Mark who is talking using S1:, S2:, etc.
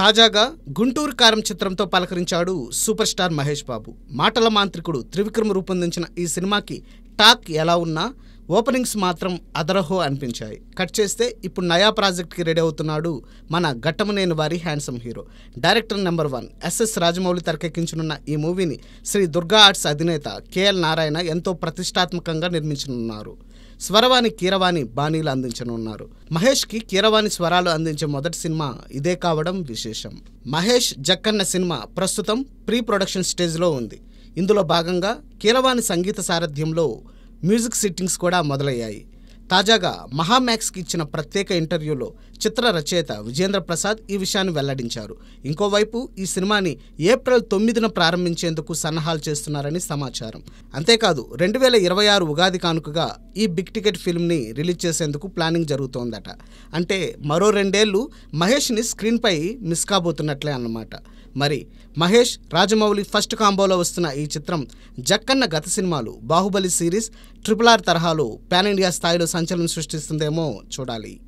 S1: తాజాగా గుంటూరు కారం చిత్రంతో పలకరించాడు సూపర్ స్టార్ మహేష్ బాబు మాటల మాంత్రికుడు త్రివిక్రమ్ రూపొందించిన ఈ సినిమాకి టాక్ ఎలా ఉన్నా ఓపెనింగ్స్ మాత్రం అదరహో అనిపించాయి కట్ చేస్తే ఇప్పుడు నయా ప్రాజెక్ట్కి రెడీ అవుతున్నాడు మన ఘట్టమనేని వారి handsome hero director number one SS Rajamouli తెరకెక్కించనున్న ఈ మూవీని శ్రీ దుర్గా ఆర్ట్స్ అధినేత కేఎల్ నారాయణ ఎంతో ప్రతిష్టాత్మకంగా నిర్మించనున్నారు స్వరవాణి కీరవాణి బాణీలు అందించనున్నారు మహేష్కి కీరవాణి స్వరాలు అందించే మొదటి సినిమా ఇదే కావడం విశేషం మహేష్ జక్కన్న సినిమా ప్రస్తుతం ప్రీ ప్రొడక్షన్ స్టేజ్లో ఉంది ఇందులో భాగంగా కీరవాణి సంగీత సారథ్యంలో మ్యూజిక్ సెట్టింగ్స్ కూడా మొదలయ్యాయి తాజాగా మహామ్యాక్స్కి ఇచ్చిన ప్రత్యేక ఇంటర్వ్యూలో చిత్ర రచయిత విజేంద్ర ప్రసాద్ ఈ విషయాన్ని వెల్లడించారు ఇంకోవైపు ఈ సినిమాని ఏప్రిల్ తొమ్మిదిన ప్రారంభించేందుకు సన్నాహాలు చేస్తున్నారని సమాచారం అంతేకాదు రెండు వేల ఇరవై ఆరు ఉగాది కానుకగా ఈ బిగ్ టికెట్ ఫిల్మ్ని రిలీజ్ చేసేందుకు ప్లానింగ్ జరుగుతోందట అంటే మరో రెండేళ్లు మహేష్ని స్క్రీన్పై మిస్ కాబోతున్నట్లే అన్నమాట మరి మహేష్ రాజమౌళి ఫస్ట్ కాంబోలో వస్తున్న ఈ చిత్రం జక్కన్న గత సినిమాలు బాహుబలి సిరీస్ ట్రిపుల్ ఆర్ తరహాలో పాన్ ఇండియా స్థాయిలో సంచలనం సృష్టిస్తుందేమో చూడాలి